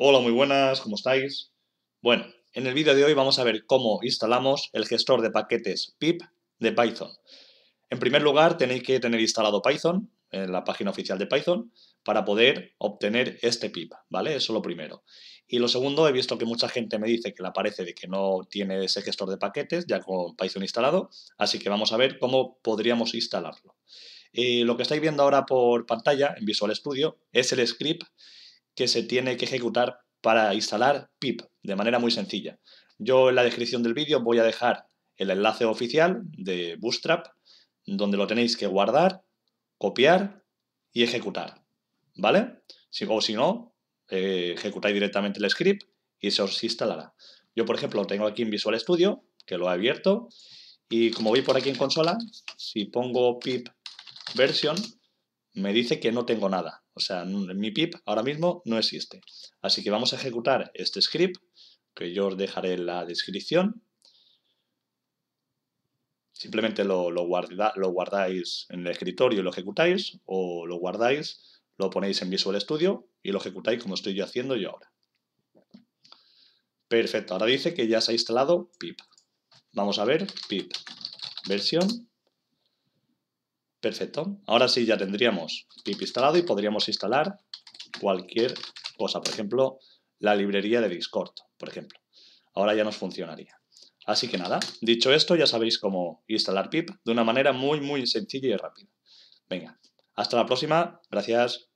Hola, muy buenas, ¿cómo estáis? Bueno, en el vídeo de hoy vamos a ver cómo instalamos el gestor de paquetes pip de Python. En primer lugar, tenéis que tener instalado Python en eh, la página oficial de Python para poder obtener este pip, ¿vale? Eso es lo primero. Y lo segundo, he visto que mucha gente me dice que le parece de que no tiene ese gestor de paquetes ya con Python instalado, así que vamos a ver cómo podríamos instalarlo. Eh, lo que estáis viendo ahora por pantalla en Visual Studio es el script que se tiene que ejecutar para instalar pip de manera muy sencilla. Yo en la descripción del vídeo voy a dejar el enlace oficial de Bootstrap, donde lo tenéis que guardar, copiar y ejecutar. ¿Vale? Si, o si no, eh, ejecutáis directamente el script y se os instalará. Yo, por ejemplo, lo tengo aquí en Visual Studio, que lo he abierto, y como veis por aquí en consola, si pongo pip version, me dice que no tengo nada. O sea, mi pip ahora mismo no existe. Así que vamos a ejecutar este script, que yo os dejaré en la descripción. Simplemente lo, lo guardáis en el escritorio y lo ejecutáis, o lo guardáis, lo ponéis en Visual Studio y lo ejecutáis como estoy yo haciendo yo ahora. Perfecto, ahora dice que ya se ha instalado pip. Vamos a ver, pip, versión Perfecto. Ahora sí ya tendríamos pip instalado y podríamos instalar cualquier cosa. Por ejemplo, la librería de Discord, por ejemplo. Ahora ya nos funcionaría. Así que nada, dicho esto, ya sabéis cómo instalar pip de una manera muy, muy sencilla y rápida. Venga, hasta la próxima. Gracias.